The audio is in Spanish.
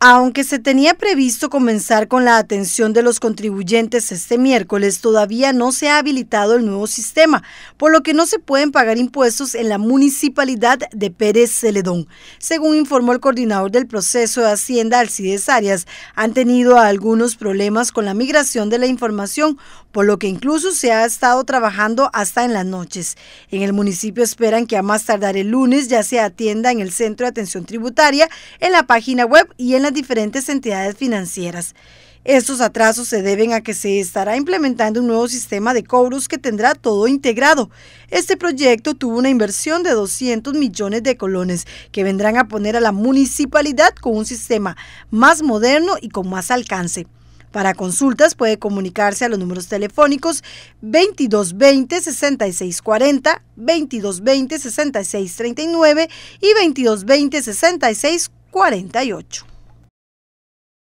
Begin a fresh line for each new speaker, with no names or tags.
Aunque se tenía previsto comenzar con la atención de los contribuyentes este miércoles, todavía no se ha habilitado el nuevo sistema, por lo que no se pueden pagar impuestos en la municipalidad de Pérez Celedón. Según informó el coordinador del proceso de Hacienda, Alcides Arias, han tenido algunos problemas con la migración de la información, por lo que incluso se ha estado trabajando hasta en las noches. En el municipio esperan que a más tardar el lunes ya se atienda en el Centro de Atención Tributaria, en la página web y en la diferentes entidades financieras. Estos atrasos se deben a que se estará implementando un nuevo sistema de cobros que tendrá todo integrado. Este proyecto tuvo una inversión de 200 millones de colones que vendrán a poner a la municipalidad con un sistema más moderno y con más alcance. Para consultas puede comunicarse a los números telefónicos 2220-6640, 2220-6639 y 2220-6648.